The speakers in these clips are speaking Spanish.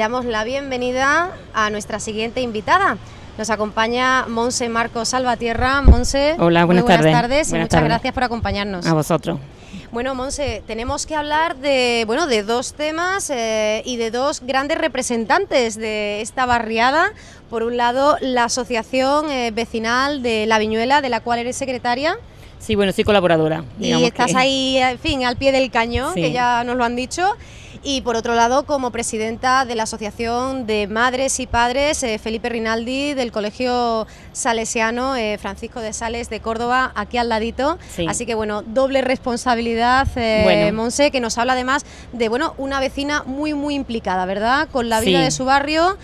damos la bienvenida a nuestra siguiente invitada. Nos acompaña Monse Marcos Salvatierra. Monse, hola, buenas, tardes. y muchas gracias por acompañarnos. A vosotros. Bueno, Monse, tenemos que hablar de, bueno, de dos temas eh, y de dos grandes representantes de esta barriada. Por un lado, la Asociación eh, Vecinal de La Viñuela, de la cual eres secretaria. Sí, bueno, sí colaboradora. Y estás ahí, en fin, al pie del cañón, que ya nos lo han dicho y por otro lado como presidenta de la Asociación de Madres y Padres eh, Felipe Rinaldi del Colegio Salesiano eh, Francisco de Sales de Córdoba, aquí al ladito. Así que bueno, doble responsabilidad, eh, Monse, que nos habla además de bueno una vecina muy muy implicada, ¿verdad? Con la vida de su barrio,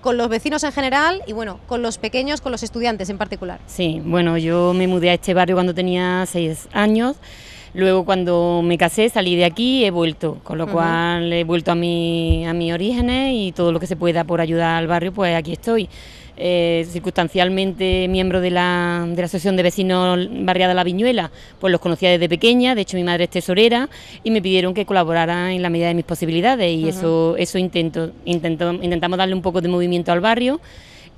con los vecinos en general y bueno, con los pequeños, con los estudiantes en particular. Sí, bueno, yo me mudé a este barrio cuando tenía seis años. Luego cuando me casé salí de aquí y he vuelto, con lo cual he vuelto a, mi, a mis orígenes y todo lo que se pueda por ayudar al barrio, pues aquí estoy. Eh, circunstancialmente miembro de la, de la Asociación de Vecinos Barriada La Viñuela, pues los conocía desde pequeña, de hecho mi madre es tesorera y me pidieron que colaborara en la medida de mis posibilidades y eso, eso intento, intento, intentamos darle un poco de movimiento al barrio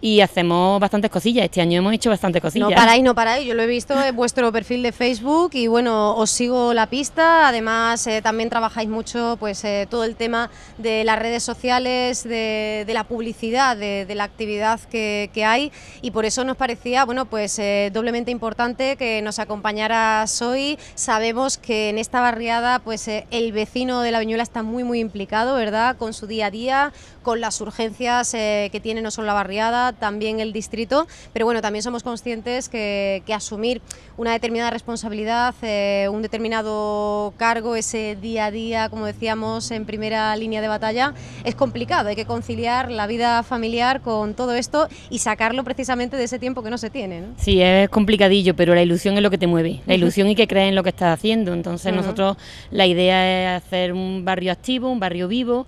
y hacemos bastantes cosillas. Este año hemos hecho bastantes cosillas. No paráis, no paráis. Yo lo he visto en vuestro perfil de Facebook y bueno, os sigo la pista. Además, eh, también trabajáis mucho pues eh, todo el tema de las redes sociales, de, la publicidad, de, la actividad que, hay y por eso nos parecía, bueno, pues eh, doblemente importante que nos acompañaras hoy. Sabemos que en esta barriada, pues el vecino de la Viñuela está muy, muy implicado, ¿verdad? Con su día a día, con las urgencias que tiene no solo la barriada, también el distrito, pero bueno, también somos conscientes que, asumir una determinada responsabilidad, eh, un determinado cargo, ese día a día, como decíamos, en primera línea de batalla, es complicado. Hay que conciliar la vida familiar con todo esto y sacarlo precisamente de ese tiempo que no se tiene. Sí, es complicadillo, pero la ilusión es lo que te mueve, la ilusión y que crees en lo que estás haciendo. Entonces nosotros la idea es hacer un barrio activo, un barrio vivo.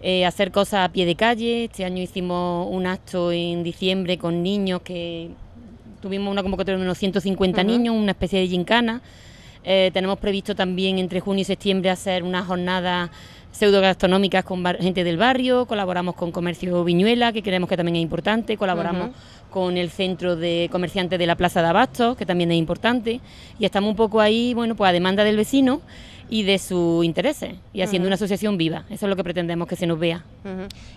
Eh, hacer cosas a pie de calle. Este año hicimos un acto en diciembre con niños que tuvimos una convocatoria de unos 150 niños, una especie de gincana. Eh, tenemos previsto también entre junio y septiembre hacer unas jornadas pseudo gastronómicas con gente del barrio, colaboramos con Comercio Viñuela, que creemos que también es importante, colaboramos con el centro de comerciantes de la Plaza de Abastos, que también es importante, y estamos un poco ahí, bueno, pues a demanda del vecino y de su intereses, y haciendo una asociación viva. Eso es lo que pretendemos que se nos vea.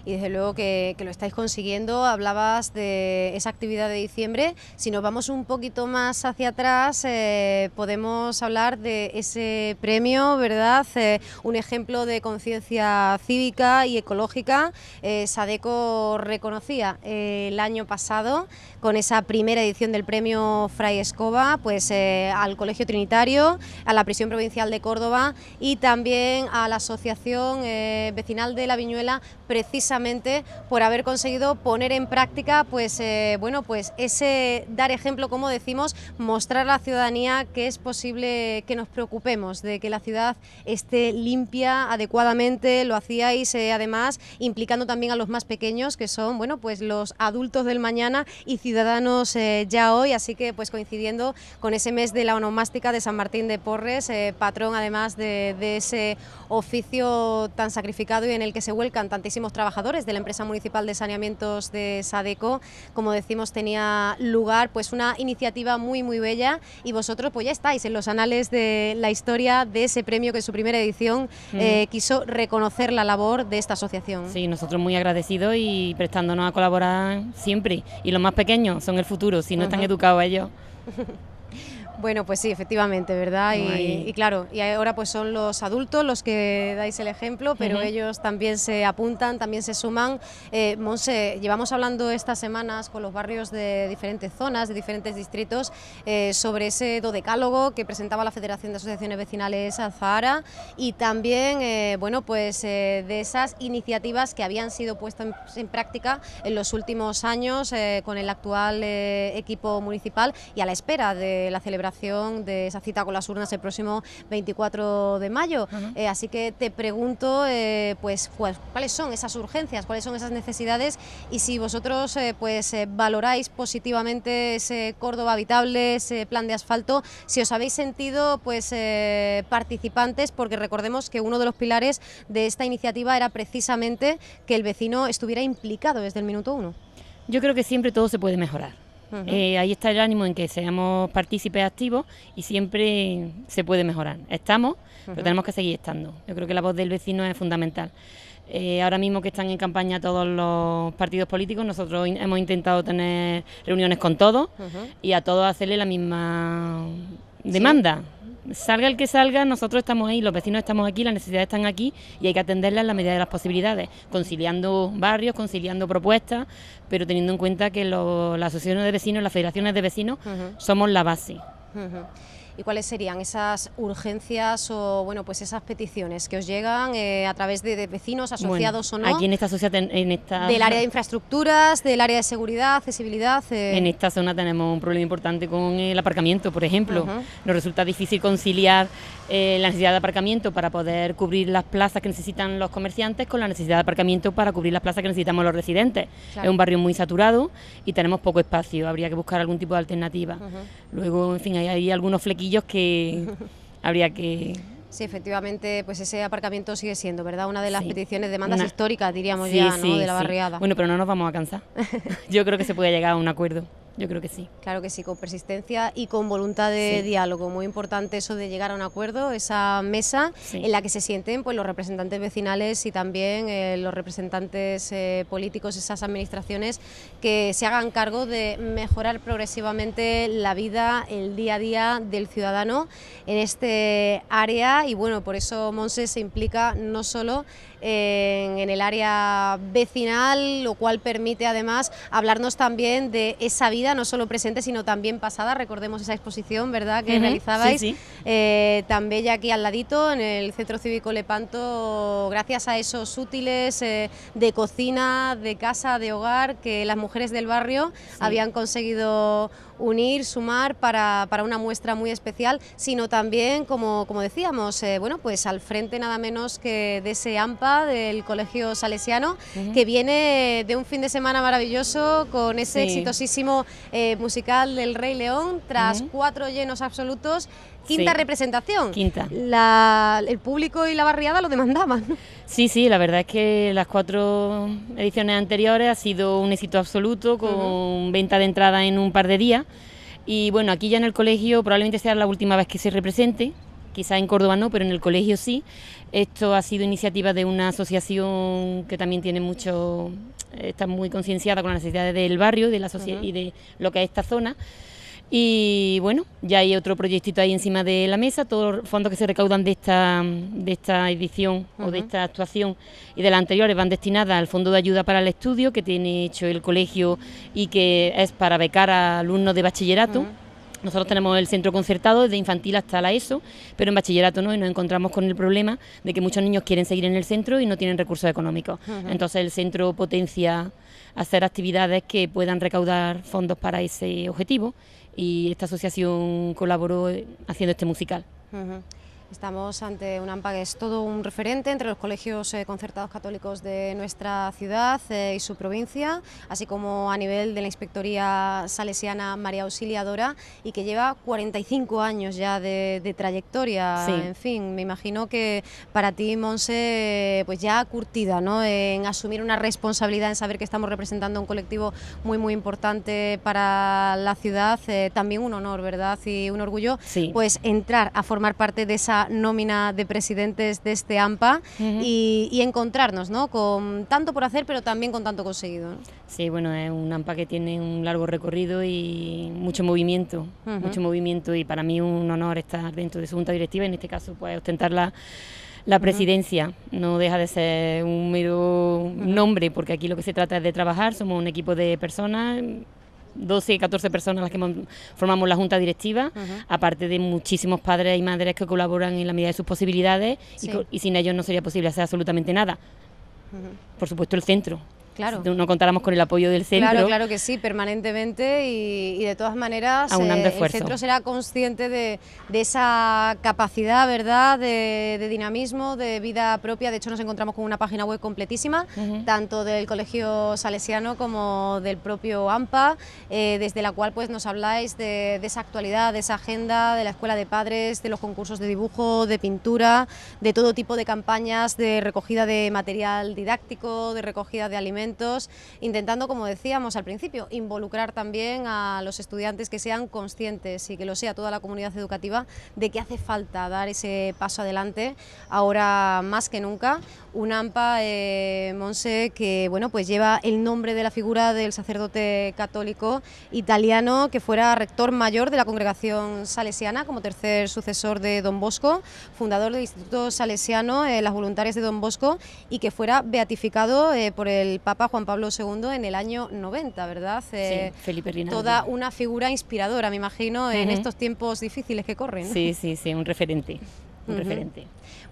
Y desde luego que, lo estáis consiguiendo. Hablabas de esa actividad de diciembre. Si nos vamos un poquito más hacia atrás, eh, podemos hablar de ese premio, ¿verdad? Eh, un ejemplo de conciencia cívica y ecológica. Eh, Sadeco reconocía el año pasado con esa primera edición del premio Fray Escoba pues, eh, al Colegio Trinitario, a la Prisión Provincial de Córdoba y también a la Asociación eh, Vecinal de la Viñuela precisamente por haber conseguido poner en práctica pues, eh, bueno, pues ese dar ejemplo, como decimos, mostrar a la ciudadanía que es posible que nos preocupemos de que la ciudad esté limpia adecuadamente, lo hacíais además implicando también a los más pequeños que son bueno, pues los adultos del mañana y Ciudadanos eh, ya hoy, así que pues coincidiendo con ese mes de la onomástica de San Martín de Porres, eh, patrón además de, ese oficio tan sacrificado y en el que se vuelcan tantísimos trabajadores de la empresa municipal de saneamientos de Sadeco, como decimos tenía lugar pues una iniciativa muy muy bella y vosotros pues ya estáis en los anales de la historia de ese premio que en su primera edición eh, mm. quiso reconocer la labor de esta asociación. Sí, nosotros muy agradecidos y prestándonos a colaborar siempre más pequeños son el futuro si no están educados ellos. Bueno, pues sí, efectivamente, ¿verdad? Y, claro, y ahora pues son los adultos los que dais el ejemplo, pero ellos también se apuntan, también se suman. Eh, Monse, llevamos hablando estas semanas con los barrios de diferentes zonas, de diferentes distritos, eh, sobre ese dodecálogo que presentaba la Federación de Asociaciones Vecinales Zahara. y también, eh, bueno, pues de esas iniciativas que habían sido puestas en práctica en los últimos años con el actual equipo municipal y a la espera de la celebración de esa cita con las urnas el próximo 24 de mayo. Eh, así que te pregunto, eh, pues, ¿cuáles son esas urgencias, cuáles son esas necesidades y si vosotros, eh, pues, valoráis positivamente ese Córdoba habitable, ese plan de asfalto, si os habéis sentido, pues, participantes, porque recordemos que uno de los pilares de esta iniciativa era precisamente que el vecino estuviera implicado desde el minuto uno. Yo creo que siempre todo se puede mejorar. Eh, ahí está el ánimo en que seamos partícipes activos y siempre se puede mejorar. Estamos, pero tenemos que seguir estando. Yo creo que la voz del vecino es fundamental. Eh, ahora mismo que están en campaña todos los partidos políticos, nosotros hemos intentado tener reuniones con todos y a todos hacerle la misma demanda salga el que salga, nosotros estamos ahí, los vecinos estamos aquí, las necesidades están aquí y hay que atenderlas en la medida de las posibilidades, conciliando barrios, conciliando propuestas, pero teniendo en cuenta que las asociaciones de vecinos, las federaciones de vecinos, somos la base y cuáles serían esas urgencias o bueno pues esas peticiones que os llegan eh, a través de, vecinos asociados o no. Aquí en esta sociedad en esta del área de infraestructuras, del área de seguridad, accesibilidad. Eh. En esta zona tenemos un problema importante con el aparcamiento, por ejemplo. Nos resulta difícil conciliar eh, la necesidad de aparcamiento para poder cubrir las plazas que necesitan los comerciantes con la necesidad de aparcamiento para cubrir las plazas que necesitamos los residentes. Es un barrio muy saturado y tenemos poco espacio. Habría que buscar algún tipo de alternativa. Luego, en fin, hay, algunos que habría que... Sí, efectivamente, pues ese aparcamiento sigue siendo, ¿verdad? Una de las peticiones, demandas históricas, diríamos ya, ¿no? de la barriada. Bueno, pero no nos vamos a cansar. Yo creo que se puede llegar a un acuerdo. Yo creo que sí. Claro que sí, con persistencia y con voluntad de diálogo. Muy importante eso de llegar a un acuerdo, esa mesa en la que se sienten pues, los representantes vecinales y también eh, los representantes eh, políticos, esas administraciones que se hagan cargo de mejorar progresivamente la vida, el día a día del ciudadano en este área. Y bueno, por eso Monse se implica no solo en, en el área vecinal, lo cual permite además hablarnos también de esa vida no solo presente, sino también pasada. Recordemos esa exposición, ¿verdad?, que realizabais. Eh, ...también tan bella aquí al ladito, en el Centro Cívico Lepanto, gracias a esos útiles eh, de cocina, de casa, de hogar, que las mujeres del barrio habían conseguido unir, sumar para, una muestra muy especial, sino también, como, como decíamos, eh, bueno, pues al frente nada menos que de ese AMPA del Colegio Salesiano, que viene de un fin de semana maravilloso con ese exitosísimo eh, musical del Rey León, tras cuatro llenos absolutos. Quinta representación. el público y la barriada lo demandaban. Sí, sí, la verdad es que las cuatro ediciones anteriores ha sido un éxito absoluto, con venta de entrada en un par de días. Y bueno, aquí ya en el colegio probablemente sea la última vez que se represente, quizá en Córdoba no, pero en el colegio sí. Esto ha sido iniciativa de una asociación que también tiene mucho, está muy concienciada con las necesidades del barrio de la sociedad y de lo que es esta zona. Y bueno, ya hay otro proyectito ahí encima de la mesa, todos los fondos que se recaudan de esta, de esta edición o de esta actuación y de las anteriores van destinadas al Fondo de Ayuda para el Estudio que tiene hecho el colegio y que es para becar a alumnos de bachillerato. Nosotros tenemos el centro concertado desde infantil hasta la ESO, pero en bachillerato no y nos encontramos con el problema de que muchos niños quieren seguir en el centro y no tienen recursos económicos. Entonces el centro potencia hacer actividades que puedan recaudar fondos para ese objetivo y esta asociación colaboró eh, haciendo este musical. Estamos ante un AMPA que es todo un referente entre los colegios eh, concertados católicos de nuestra ciudad eh, y su provincia, así como a nivel de la Inspectoría Salesiana María Auxiliadora y que lleva 45 años ya de, trayectoria. En fin, me imagino que para ti, Monse, pues ya curtida ¿no? en asumir una responsabilidad, en saber que estamos representando un colectivo muy, muy importante para la ciudad, eh, también un honor, ¿verdad? Y un orgullo, pues entrar a formar parte de esa nómina de presidentes de este AMPA y, encontrarnos con tanto por hacer, pero también con tanto conseguido. Sí, bueno, es un AMPA que tiene un largo recorrido y mucho movimiento, mucho movimiento y para mí un honor estar dentro de su junta directiva, en este caso pues ostentar la la presidencia. No deja de ser un mero nombre, porque aquí lo que se trata es de trabajar, somos un equipo de personas 12, 14 personas las que formamos la junta directiva, aparte de muchísimos padres y madres que colaboran en la medida de sus posibilidades y, sin ellos no sería posible hacer absolutamente nada. Por supuesto el centro, Claro. no contáramos con el apoyo del centro. Claro, claro que sí, permanentemente y, de todas maneras eh, el centro será consciente de, esa capacidad, ¿verdad?, de, dinamismo, de vida propia. De hecho, nos encontramos con una página web completísima, tanto del Colegio Salesiano como del propio AMPA, eh, desde la cual pues nos habláis de, de, esa actualidad, de esa agenda, de la Escuela de Padres, de los concursos de dibujo, de pintura, de todo tipo de campañas de recogida de material didáctico, de recogida de alimentos intentando, como decíamos al principio, involucrar también a los estudiantes que sean conscientes y que lo sea toda la comunidad educativa de que hace falta dar ese paso adelante ahora más que nunca. Un AMPA, eh, Monse, que bueno, pues lleva el nombre de la figura del sacerdote católico italiano que fuera rector mayor de la congregación salesiana como tercer sucesor de Don Bosco, fundador del Instituto Salesiano, eh, las voluntarias de Don Bosco y que fuera beatificado eh, por el Papa Juan Pablo II en el año 90, ¿verdad? Eh, Felipe Rinaldi. Toda una figura inspiradora, me imagino, en estos tiempos difíciles que corren. Sí, sí, sí, un referente, un referente.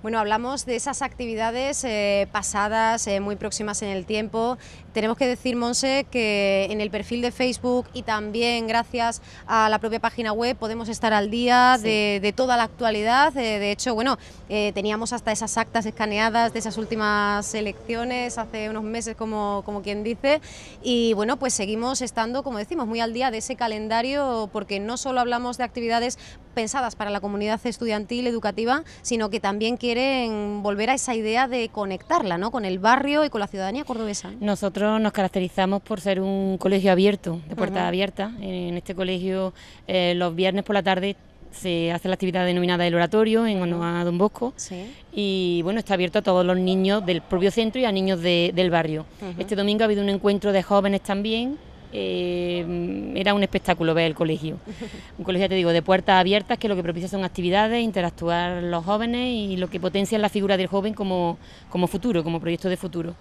Bueno, hablamos de esas actividades eh, pasadas, eh, muy próximas en el tiempo. Tenemos que decir, Monse, que en el perfil de Facebook y también gracias a la propia página web podemos estar al día de, toda la actualidad. Eh, de hecho, bueno, teníamos hasta esas actas escaneadas de esas últimas elecciones hace unos meses, como, como quien dice. Y bueno, pues seguimos estando, como decimos, muy al día de ese calendario porque no solo hablamos de actividades pensadas para la comunidad estudiantil, educativa, sino que también también quieren volver a esa idea de conectarla ¿no? con el barrio y con la ciudadanía cordobesa. Nosotros nos caracterizamos por ser un colegio abierto, de puertas abiertas, abierta. En este colegio eh, los viernes por la tarde se hace la actividad denominada el oratorio en honor a Don Bosco y bueno está abierto a todos los niños del propio centro y a niños del barrio. Este domingo ha habido un encuentro de jóvenes también eh, era un espectáculo ver el colegio. Un colegio, te digo, de puertas abiertas que lo que propicia son actividades, interactuar los jóvenes y lo que potencia la figura del joven como, como futuro, como proyecto de futuro.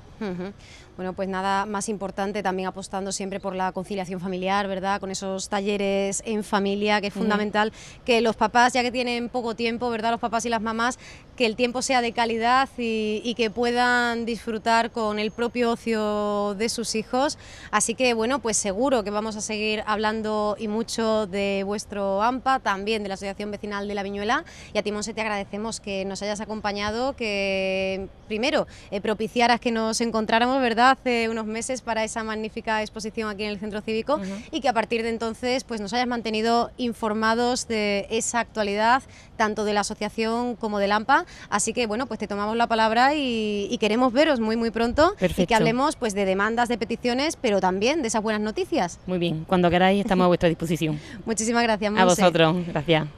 Bueno, pues nada más importante, también apostando siempre por la conciliación familiar, ¿verdad? Con esos talleres en familia, que es fundamental que los papás, ya que tienen poco tiempo, ¿verdad? Los papás y las mamás, que el tiempo sea de calidad y, que puedan disfrutar con el propio ocio de sus hijos. Así que, bueno, pues seguro que vamos a seguir hablando y mucho de vuestro AMPA, también de la Asociación Vecinal de la Viñuela. Y a ti, te agradecemos que nos hayas acompañado, que primero eh, propiciaras que nos encontráramos, ¿verdad? hace unos meses para esa magnífica exposición aquí en el Centro Cívico y que a partir de entonces pues, nos hayas mantenido informados de esa actualidad, tanto de la asociación como del AMPA. Así que, bueno, pues te tomamos la palabra y, queremos veros muy, muy pronto y que hablemos pues, de demandas, de peticiones, pero también de esas buenas noticias. Muy bien, cuando queráis estamos a vuestra disposición. Muchísimas gracias, A vosotros, gracias.